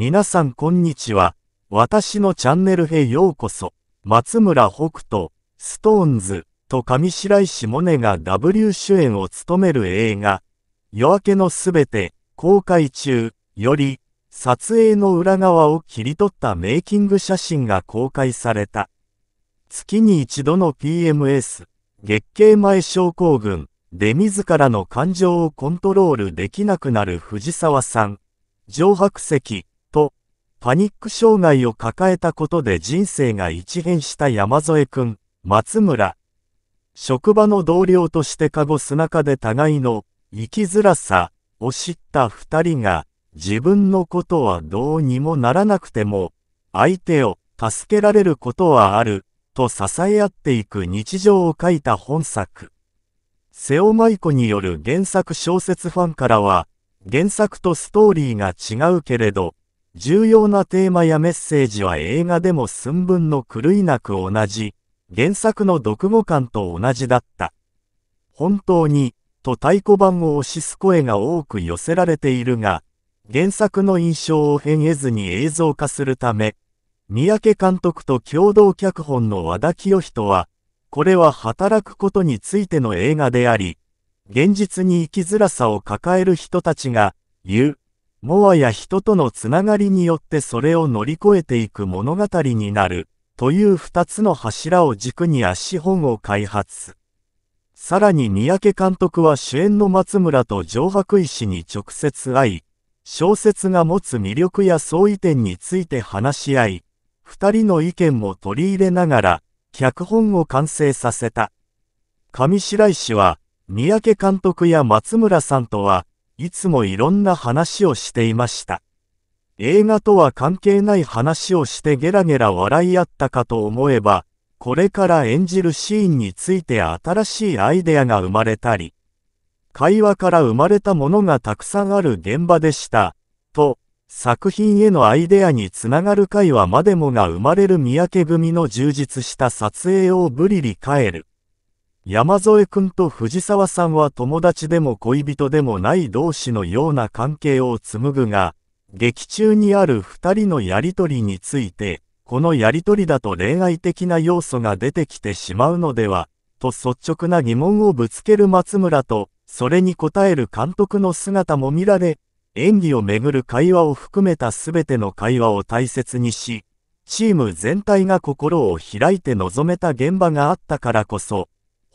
皆さんこんにちは。私のチャンネルへようこそ。松村北斗、ストーンズと上白石萌音が W 主演を務める映画、夜明けのすべて公開中より、撮影の裏側を切り取ったメイキング写真が公開された。月に一度の PMS、月経前症候群で自らの感情をコントロールできなくなる藤沢さん。上白石、パニック障害を抱えたことで人生が一変した山添君、松村。職場の同僚としてカゴ砂中で互いの生きづらさを知った二人が自分のことはどうにもならなくても相手を助けられることはあると支え合っていく日常を書いた本作。瀬尾舞子による原作小説ファンからは原作とストーリーが違うけれど重要なテーマやメッセージは映画でも寸分の狂いなく同じ、原作の読後感と同じだった。本当に、と太鼓判を押しす声が多く寄せられているが、原作の印象を変えずに映像化するため、三宅監督と共同脚本の和田清人は、これは働くことについての映画であり、現実に生きづらさを抱える人たちが、言う、もはや人とのつながりによってそれを乗り越えていく物語になる、という二つの柱を軸に足本を開発。さらに三宅監督は主演の松村と上白石に直接会い、小説が持つ魅力や相違点について話し合い、二人の意見も取り入れながら、脚本を完成させた。上白石は、三宅監督や松村さんとは、いつもいろんな話をしていました。映画とは関係ない話をしてゲラゲラ笑い合ったかと思えば、これから演じるシーンについて新しいアイデアが生まれたり、会話から生まれたものがたくさんある現場でした、と、作品へのアイデアにつながる会話までもが生まれる三宅組の充実した撮影をぶりり返る。山添君と藤沢さんは友達でも恋人でもない同士のような関係を紡ぐが、劇中にある二人のやりとりについて、このやりとりだと恋愛的な要素が出てきてしまうのでは、と率直な疑問をぶつける松村と、それに応える監督の姿も見られ、演技をめぐる会話を含めた全ての会話を大切にし、チーム全体が心を開いて臨めた現場があったからこそ、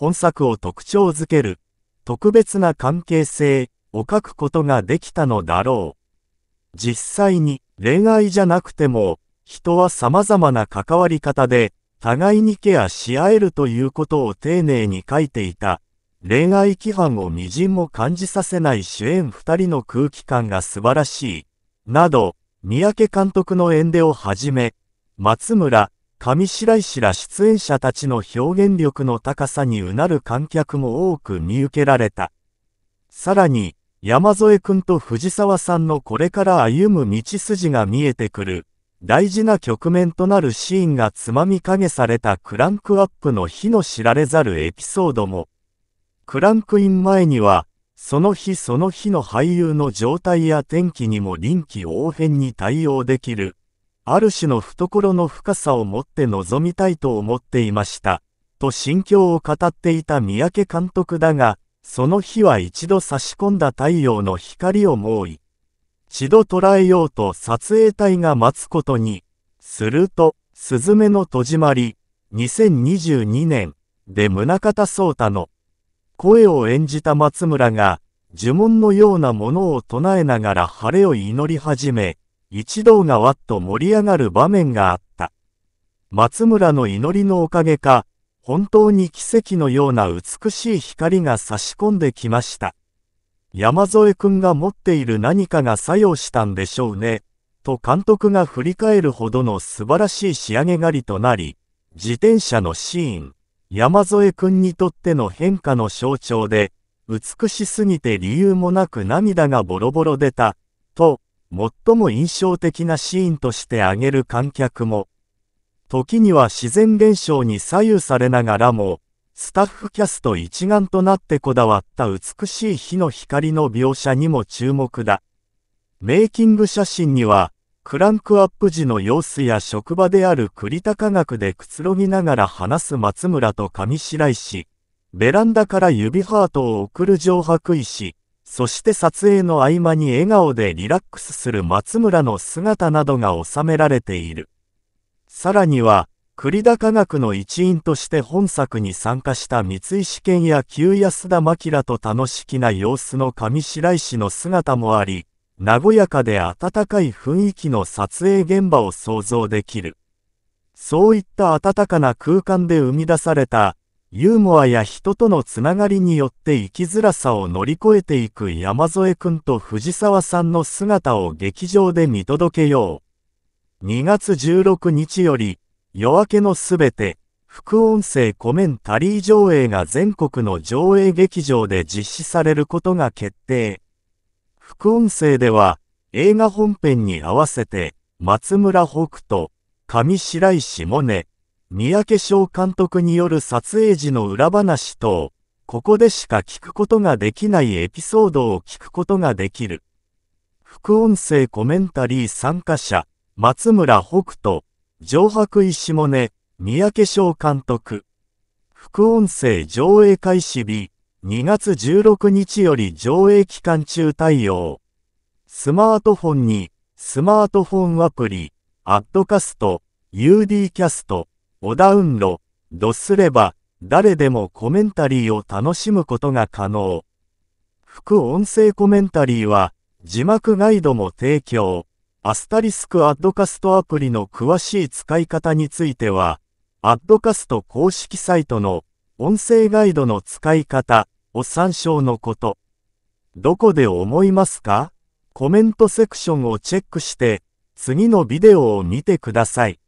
本作を特徴づける、特別な関係性を書くことができたのだろう。実際に恋愛じゃなくても、人は様々な関わり方で、互いにケアし合えるということを丁寧に書いていた。恋愛規範を微塵も感じさせない主演二人の空気感が素晴らしい。など、三宅監督の演出をはじめ、松村、上白石ら出演者たちの表現力の高さにうなる観客も多く見受けられた。さらに、山添くんと藤沢さんのこれから歩む道筋が見えてくる、大事な局面となるシーンがつまみげされたクランクアップの日の知られざるエピソードも、クランクイン前には、その日その日の俳優の状態や天気にも臨機応変に対応できる。ある種の懐の深さを持って臨みたいと思っていました、と心境を語っていた三宅監督だが、その日は一度差し込んだ太陽の光を猛威。一度捉えようと撮影隊が待つことに。すると、すずめの戸締まり、2022年で宗像聡太の声を演じた松村が呪文のようなものを唱えながら晴れを祈り始め、一同がわっと盛り上がる場面があった。松村の祈りのおかげか、本当に奇跡のような美しい光が差し込んできました。山添くんが持っている何かが作用したんでしょうね、と監督が振り返るほどの素晴らしい仕上げ狩りとなり、自転車のシーン、山添くんにとっての変化の象徴で、美しすぎて理由もなく涙がボロボロ出た、と、最も印象的なシーンとして挙げる観客も、時には自然現象に左右されながらも、スタッフキャスト一丸となってこだわった美しい日の光の描写にも注目だ。メイキング写真には、クランクアップ時の様子や職場である栗田科学でくつろぎながら話す松村と上白石、ベランダから指ハートを送る上白石、そして撮影の合間に笑顔でリラックスする松村の姿などが収められている。さらには、栗田科学の一員として本作に参加した三井試験や旧安田明と楽しきな様子の上白石の姿もあり、和やかで温かい雰囲気の撮影現場を想像できる。そういった温かな空間で生み出されたユーモアや人とのつながりによって生きづらさを乗り越えていく山添くんと藤沢さんの姿を劇場で見届けよう。2月16日より、夜明けのすべて、副音声コメンタリー上映が全国の上映劇場で実施されることが決定。副音声では、映画本編に合わせて、松村北斗、上白石萌音、三宅翔監督による撮影時の裏話と、ここでしか聞くことができないエピソードを聞くことができる。副音声コメンタリー参加者、松村北斗、上白石もね、三宅翔監督。副音声上映開始日、2月16日より上映期間中対応。スマートフォンに、スマートフォンアプリ、アッドカスト、UD キャスト、5ダウンロードすれば、誰でもコメンタリーを楽しむことが可能。副音声コメンタリーは、字幕ガイドも提供。アスタリスクアッドカストアプリの詳しい使い方については、アッドカスト公式サイトの音声ガイドの使い方を参照のこと。どこで思いますかコメントセクションをチェックして、次のビデオを見てください。